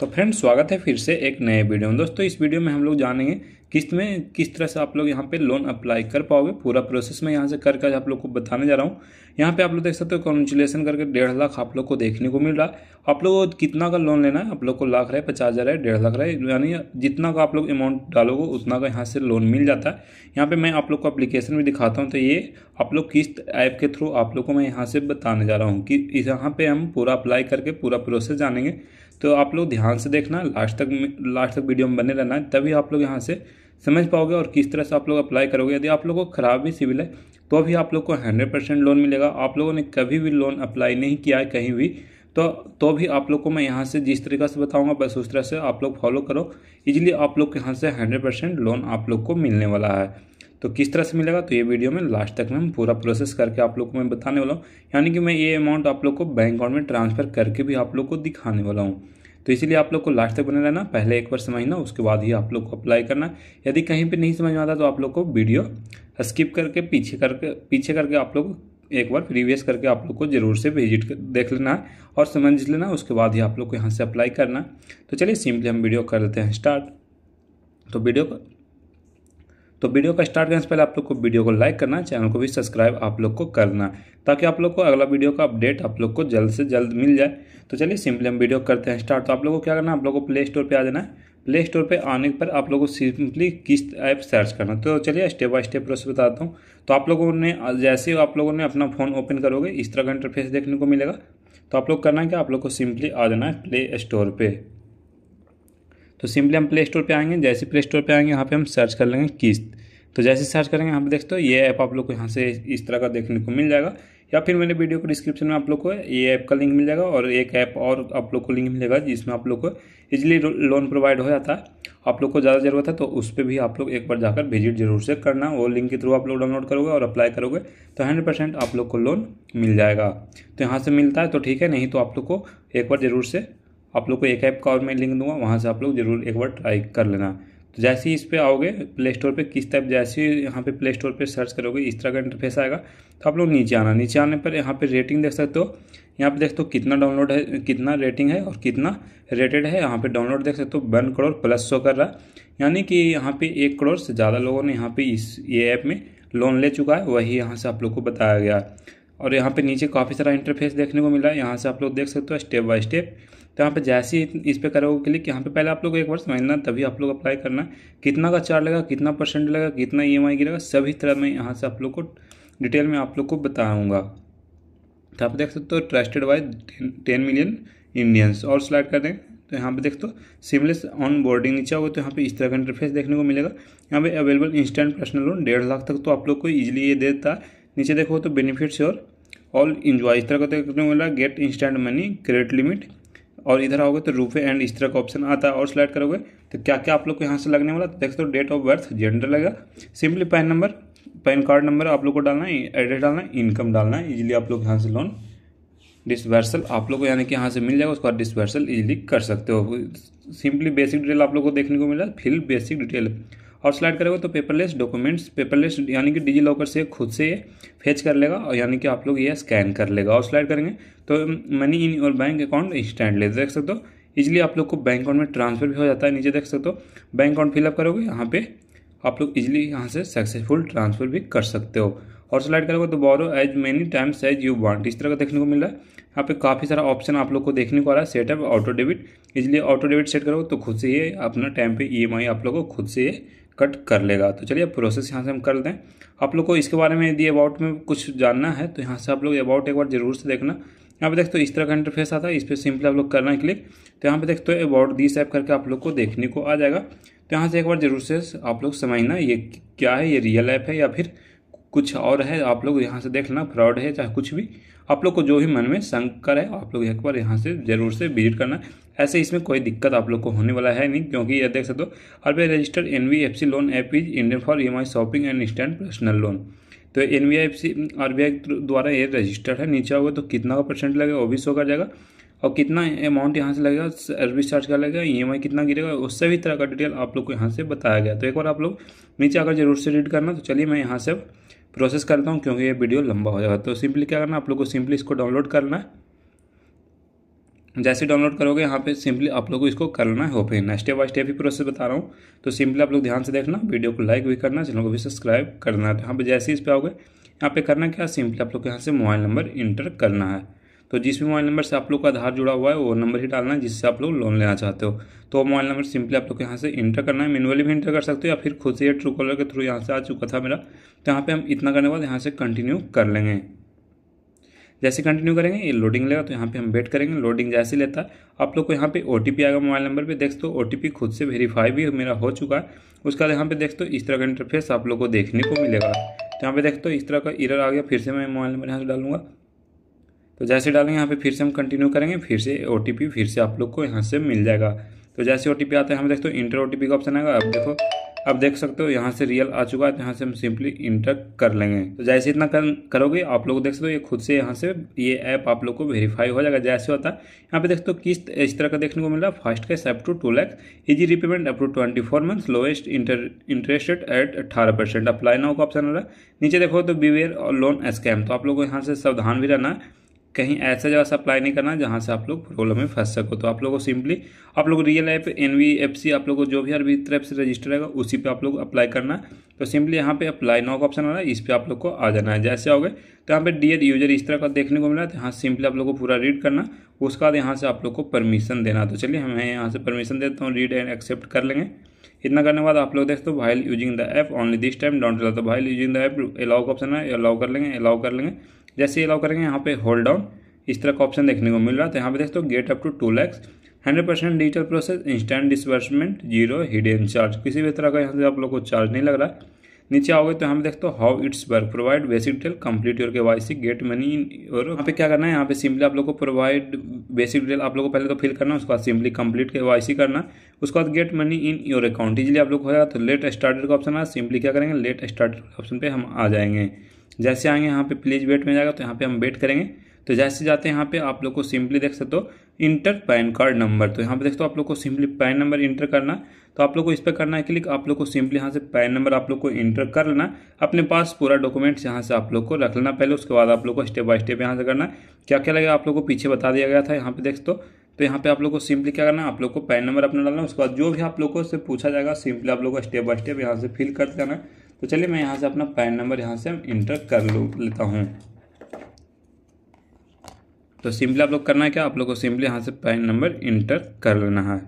तो फ्रेंड स्वागत है फिर से एक नए वीडियो में दोस्तों इस वीडियो में हम लोग जानेंगे किस्त में किस तरह से आप लोग यहाँ पे लोन अप्लाई कर पाओगे पूरा प्रोसेस मैं यहाँ से कर कर आप लोग को बताने जा रहा हूँ यहाँ पे आप लोग देख सकते हो कॉन्चुलेशन करके डेढ़ लाख आप लोग को देखने को मिल रहा है आप लोग कितना का लोन लेना है आप लोग को लाख रहे पचास हज़ार है डेढ़ लाख रहे यानी जितना का आप लोग अमाउंट डालोगे उतना का यहाँ से लोन मिल जाता है यहाँ पर मैं आप लोग को अप्लीकेशन भी दिखाता हूँ तो ये आप लोग किस्त ऐप के थ्रू आप लोग को मैं यहाँ से बताने जा रहा हूँ कि यहाँ पर हम पूरा अप्लाई करके पूरा प्रोसेस जानेंगे तो आप लोग ध्यान से देखना लास्ट तक लास्ट तक वीडियो में बने रहना तभी आप लोग यहाँ से समझ पाओगे और किस तरह से आप लोग अप्लाई करोगे यदि आप लोग को ख़राब भी सिविल है तो भी आप लोग को हंड्रेड परसेंट लोन मिलेगा आप लोगों ने कभी भी लोन अप्लाई नहीं किया है कहीं भी तो तो भी आप लोग को मैं यहाँ से जिस तरीका से बताऊँगा बस उस तरह से आप लोग फॉलो करो इजिली आप लोग के यहाँ से हंड्रेड परसेंट लोन आप लोग को मिलने वाला है तो किस तरह से मिलेगा तो ये वीडियो में लास्ट तक में पूरा प्रोसेस करके आप लोग को मैं बताने वाला हूँ यानी कि मैं ये अमाउंट आप लोग को बैंक अकाउंट में ट्रांसफर करके भी आप लोग को दिखाने वाला हूँ तो इसीलिए आप लोग को लास्ट तक बने रहना पहले एक बार समझना उसके बाद ही आप लोग को अप्लाई करना यदि कहीं पर नहीं समझ में आता तो आप लोग को वीडियो स्किप करके पीछे करके पीछे करके आप लोग एक बार प्रीवियस करके आप लोग को जरूर से विजिट देख लेना और समझ लेना उसके बाद ही आप लोग को यहाँ से अप्लाई करना तो चलिए सिंपली हम वीडियो कर देते हैं स्टार्ट तो वीडियो तो वीडियो का स्टार्ट करने से पहले आप लोग को वीडियो को लाइक करना चैनल को भी सब्सक्राइब आप लोग को करना ताकि आप लोग को अगला वीडियो का अपडेट आप लोग को जल्द से जल्द मिल जाए तो चलिए सिंपली हम वीडियो करते हैं स्टार्ट तो आप लोग को क्या करना है आप लोग को प्ले स्टोर पर आ जाना है प्ले स्टोर पर आने पर आप लोगों को सिंपली किस्त ऐप सर्च करना तो चलिए स्टेप बाय स्टेप प्रोसेस बताता हूँ तो आप लोगों ने जैसे आप लोगों ने अपना फ़ोन ओपन करोगे इस तरह का इंटरफेस देखने को मिलेगा तो आप लोग करना है क्या आप लोग को सिंपली आ जाना है प्ले स्टोर पर तो सिंपली हम प्ले स्टोर पर आएंगे जैसे प्ले स्टोर पर आएंगे यहाँ पर हम सर्च कर लेंगे किस्त तो जैसे सर्च करेंगे यहाँ पर देखते हो ये ऐप आप लोग को यहाँ से इस तरह का देखने को मिल जाएगा या फिर मेरे वीडियो को डिस्क्रिप्शन में आप लोग को ये ऐप का लिंक मिल जाएगा और एक ऐप और आप लोग को लिंक मिलेगा जिसमें आप लोग को इजीली लोन प्रोवाइड हो जाता है आप लोग को ज़्यादा ज़रूरत है तो उस पर भी आप लोग एक बार जाकर विजिट जरूर से करना वो लिंक के थ्रू आप लोग डाउनलोड करोगे और अप्लाई करोगे तो हंड्रेड परसेंट आप लोग को लोन मिल जाएगा तो यहाँ से मिलता है तो ठीक है नहीं तो आप लोग को एक बार ज़रूर से आप लोग को एक ऐप का और मैं लिंक दूंगा वहाँ से आप लोग जरूर एक बार ट्राई कर लेना तो जैसे ही इस पर आओगे प्ले स्टोर पर किस टाइप जैसे ही यहाँ पर प्ले स्टोर पर सर्च करोगे इस तरह का इंटरफेस आएगा तो आप लोग नीचे आना नीचे आने पर यहाँ पर रेटिंग देख सकते हो यहाँ पे देख सकते हो कितना डाउनलोड है कितना रेटिंग है और कितना रेटेड है यहाँ पे डाउनलोड देख सकते हो वन करोड़ प्लस शो कर रहा है यानी कि यहाँ पे एक करोड़ से ज़्यादा लोगों ने यहाँ पर इस ये ऐप में लोन ले चुका है वही यहाँ से आप लोग को बताया गया और यहाँ पे नीचे काफ़ी सारा इंटरफेस देखने को मिला है यहाँ से आप लोग देख सकते हो स्टेप बाय स्टेप तो यहाँ पे जैसे ही इस पर करोगे क्लिक यहाँ पे पहले आप लोग एक बार समझना तभी आप लोग अप्लाई करना कितना का चार्ज लगा कितना परसेंट लगा कितना ई एम आई गिरेगा सभी तरह मैं यहाँ से आप लोग को डिटेल में आप लोग को बताऊँगा तो आप देख सकते हो trusted by ten million Indians और स्लाइड कर दें तो यहाँ पे देख दो सिमलेस ऑन बोर्डिंग नीचे होगा तो यहाँ पे इस तरह का इंटरफेस देखने को मिलेगा यहाँ पे अवेलेबल इंस्टेंट पर्सनल लोन डेढ़ लाख तक तो आप लोग को इजीली ये देता है नीचे देखो तो बेनिफिट्स और ऑल इन्जॉय इस तरह का देखने को मिला get instant money credit limit और इधर आओगे तो रूफे एंड इस तरह का ऑप्शन आता है और सिलेक्ट करोगे तो क्या क्या आप लोग को यहाँ से लगने वाला देख सकते हो डेट ऑफ बर्थ जेंडर लगेगा simply PAN number PAN card number आप लोग को डालना है एड्रेस डालना है इनकम डालना है इजिली आप लोग यहाँ से लोन डिस्पर्सल आप लोग को यानी कि यहाँ से मिल जाएगा उसके बाद डिसवर्सल इजिली कर सकते हो सिंपली बेसिक डिटेल आप लोग को देखने को मिला फिल बेसिक डिटेल और स्लाइड करेगा तो पेपरलेस डॉक्यूमेंट्स पेपरलेस यानी कि डिजी लॉकर से खुद से फेच कर लेगा और यानी कि आप लोग ये स्कैन कर लेगा और स्लाइड करेंगे तो money in your bank account instant ले देख सकते हो इजिली आप लोग को बैंक अकाउंट में ट्रांसफर भी हो जाता है नीचे देख सकते हो बैंक अकाउंट फिलअप करोगे यहाँ पे आप लोग इजिली यहाँ से सक्सेसफुल ट्रांसफर भी कर सकते हो और लाइट करोगे तो borrow as many times as you want इस तरह का देखने को मिल रहा है यहाँ पे काफ़ी सारा ऑप्शन आप लोग को देखने को आ रहा है सेटअप ऑटो डेबिट इसलिए ऑटो डेबिट सेट करोगे तो खुद से ये अपना टाइम पे ई आप लोग को खुद से कट कर लेगा तो चलिए प्रोसेस यहाँ से हम कर लेते हैं आप लोग को इसके बारे में यदि अबाउट में कुछ जानना है तो यहाँ से आप लोग अबाउट एक बार जरूर से देखना यहाँ पे देखते हो इस तरह का इंटरफेस आता है इस पर सिंपली आप लोग करना है क्लिक तो यहाँ पे देखते हो अबाउट दिस ऐप करके आप लोग को देखने को आ जाएगा तो यहाँ से एक बार जरूर से आप लोग समझना ये क्या है ये रियल ऐप है या फिर कुछ और है आप लोग यहाँ से देख लेना फ्रॉड है चाहे कुछ भी आप लोग को जो भी मन में शंका है आप लोग एक बार यहाँ से ज़रूर से विजिट करना ऐसे इसमें कोई दिक्कत आप लोग को होने वाला है नहीं क्योंकि यह देख सकते हो are registered an loan app is Indian for e shopping and instant personal loan तो N B F C R B I द्वारा ये रजिस्टर्ड है नीचे होगा तो कितना का परसेंट लगेगा वो भी शो कर जाएगा और कितना अमाउंट यहाँ से लगेगा सर्विस चार्ज का लगेगा ई e कितना गिरेगा उस सभी तरह का डिटेल आप लोग को यहाँ से बताया गया तो एक बार आप लोग नीचे आकर जरूर से रीड करना तो चलिए मैं यहाँ से प्रोसेस करता हूँ क्योंकि ये वीडियो लंबा हो जाएगा तो सिंपली क्या करना आप लोग को सिंपली इसको डाउनलोड करना है जैसे डाउनलोड करोगे यहाँ पे सिंपली आप लोग को इसको करना है ओपन स्टेप बाय स्टेप ही प्रोसेस बता रहा हूँ तो सिंपली आप लोग ध्यान से देखना वीडियो को लाइक भी करना चैनल को भी सब्सक्राइब करना है तो यहाँ पे जैसे इस पर आओगे यहाँ पे करना क्या सिंपली आप लोग को यहाँ से मोबाइल नंबर इंटर करना है तो जिस भी मोबाइल नंबर से आप लोग का आधार जुड़ा हुआ है वो नंबर ही डालना है जिससे आप लोग लोन लेना चाहते हो तो मोबाइल नंबर सिंपली आप लोग यहाँ से इंटर करना है मैनुअली भी इंटर कर सकते हो या फिर खुद से या ट्रू कॉलर के थ्रू यहाँ से आ चुका था मेरा तो यहाँ पर हम इतना करने के बाद यहाँ से कंटिन्यू कर लेंगे जैसे कंटिन्यू करेंगे ये लोडिंग लेगा तो यहाँ पे हम वेट करेंगे लोडिंग जैसे लेता है आप लोग को यहाँ पे ओ आएगा मोबाइल नंबर पे देख तो ओ खुद से वेरीफाई भी मेरा हो चुका है उसके बाद यहाँ पे देख तो इस तरह का इंटरफेस आप लोग को देखने को मिलेगा तो यहाँ पे देख तो इस तरह का इरर आ गया फिर से मैं मोबाइल नंबर यहाँ से डालूंगा तो जैसे डालेंगे यहाँ पे फिर से हम कंटिन्यू करेंगे फिर से ओ फिर से आप लोग को यहाँ से मिल जाएगा तो जैसे ओ आता है हम देखते हो इंटर ओ का ऑप्शन आएगा अब देखो अब देख सकते हो यहाँ से रियल आ चुका है तो यहाँ से हम सिंपली इंटर कर लेंगे तो जैसे इतना कर, करोगे आप लोग देख सकते हो ये खुद से यहाँ से ये ऐप आप लोग को वेरीफाई हो जाएगा जैसे होता है यहाँ पे देखते हो किस्त इस तरह का देखने को मिल रहा है fast cash up to two lakhs easy repayment up to twenty four month lowest inter interest at अट्ठारह परसेंट अप्लाई नाउ का ऑप्शन आ रहा है नीचे देखो तो बीवेयर और लोन स्कैम तो आप लोग को यहाँ से सावधान भी रहना है कहीं ऐसा जगह अप्लाई नहीं करना जहाँ से आप लोग प्रॉब्लम में फंस सको तो आप लोगों को सिंपली आप लोग real life N B F C आप लोग को जो भी अरबी तरफ से रजिस्टर रहेगा उसी पे आप लोग अप्लाई करना तो सिंपली यहाँ पे अप्लाई नाउ का ऑप्शन आ रहा है इस पर आप लोग को आ जाना है जैसे आओगे तो यहाँ पे डियर यूजर इस तरह का देखने को मिला तो यहाँ सिंपली आप लोग को पूरा रीड करना उसके बाद यहाँ से आप लोग को परमिशन देना तो चलिए हमें यहाँ से परमिशन देता हूँ रीड एंड एक्सेप्ट कर लेंगे इतना करने के बाद आप लोग देखते हो भाई using the app only this time don't चला तो भाई यूजिंग द ऐप अलाउ का ऑप्शन है अलाउ कर लेंगे अलाउ कर लेंगे जैसे अलाउ करेंगे यहाँ पे होल्ड डाउन इस तरह का ऑप्शन देखने को मिल रहा है तो यहाँ पे दोस्तों get up to two lakhs hundred percent digital process instant disbursement zero hidden charge किसी भी तरह का यहाँ से आप लोग को चार्ज नहीं लग रहा है नीचे आओगे तो यहाँ पे देखते हो how it's work provide basic detail complete your K Y C get money और यहाँ पे क्या करना है यहाँ पे सिंपली आप लोग को प्रोवाइड बेसिक डिटेल आप लोगों को पहले तो फिल करना है उसके बाद simply complete K Y C करना उसके बाद get money in your account easily आप लोग को तो लेट स्टार्टेड का ऑप्शन आया सिंपली क्या करेंगे लेट स्टार्टेड ऑप्शन पर हम आ जाएंगे जैसे आएंगे यहाँ पे प्लीज वेट में जाएगा तो यहाँ पे हम वेट करेंगे तो जैसे जाते हैं यहाँ पे आप लोग को सिंपली देख सकते हो इंटर पैन कार्ड नंबर तो यहाँ पे देखते हो आप लोग को सिंपली पैन नंबर इंटर करना तो आप लोग को इस पर करना है क्लिक आप लोग को सिंपली यहाँ से पैन नंबर आप लोग को इंटर कर लेना अपने पास पूरा डॉक्यूमेंट्स यहाँ से आप लोग को रख लेना पहले उसके बाद आप लोग को स्टेप बाय स्टेप यहाँ से करना क्या क्या लगेगा आप लोग को पीछे बता दिया गया था यहाँ पे देख दो तो यहाँ पे आप लोग को सिंपली क्या करना आप लोग को पैन नंबर अपना डालना उसके बाद जो भी आप लोग को पूछा जाएगा सिंपली आप लोग को स्टेप बाय स्टेप यहाँ से फिल कर देना तो चलिए मैं यहाँ से अपना पैन नंबर यहाँ से इंटर कर लू लेता हूँ तो सिंपली आप लोग करना है क्या आप लोग को सिंपली यहाँ से पैन नंबर इंटर कर लेना है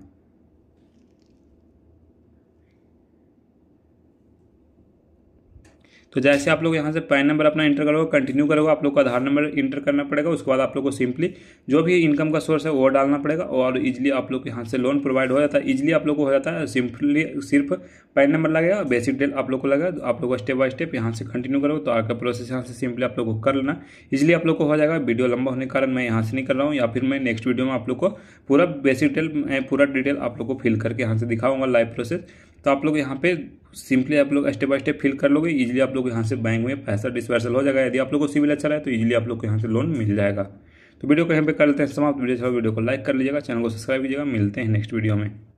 तो जैसे आप लोग यहाँ से पैन नंबर अपना इंटर करोगे कंटिन्यू करोगे आप लोग का आधार नंबर इंटर करना पड़ेगा उसके बाद आप लोग को सिंपली जो भी इनकम का सोर्स है वो डालना पड़ेगा और इजिली आप लोग यहाँ से लोन प्रोवाइड हो जाता है इजिली आप लोग को हो जाता है सिंपली सिर्फ पैन नंबर लगेगा बेसिक डिटेल आप लोग को लगेगा तो आप लोग को स्टेप बाय स्टेप यहाँ से कंटिन्यू करोगे तो आपका प्रोसेस यहाँ से सिंपली आप लोग को कर लेना इजिली आप लोग को हो जाएगा वीडियो लंबा होने के कारण मैं यहाँ से नहीं कर रहा हूँ या फिर मैं नेक्स्ट वीडियो में आप लोग को पूरा बेसिक डिटेल पूरा डिटेल आप लोग को फिल करके यहाँ से दिखाऊंगा लाइव प्रोसेस तो आप लोग यहाँ पे सिंपली आप लोग स्टेप बाय स्टेप फिल कर लोगे इजीली आप लोग यहाँ से बैंक में पैसा डिस्पर्सल हो जाएगा यदि आप लोगों को सिविल अच्छा रहा है तो इजीली आप लोग को यहाँ से लोन मिल जाएगा तो वीडियो को यहाँ पे कर लेते हैं समाप्त वीडियो अच्छा वीडियो को लाइक कर लीजिएगा चैनल को सब्सक्राइब कीजिएगा मिलते हैं नेक्स्ट वीडियो में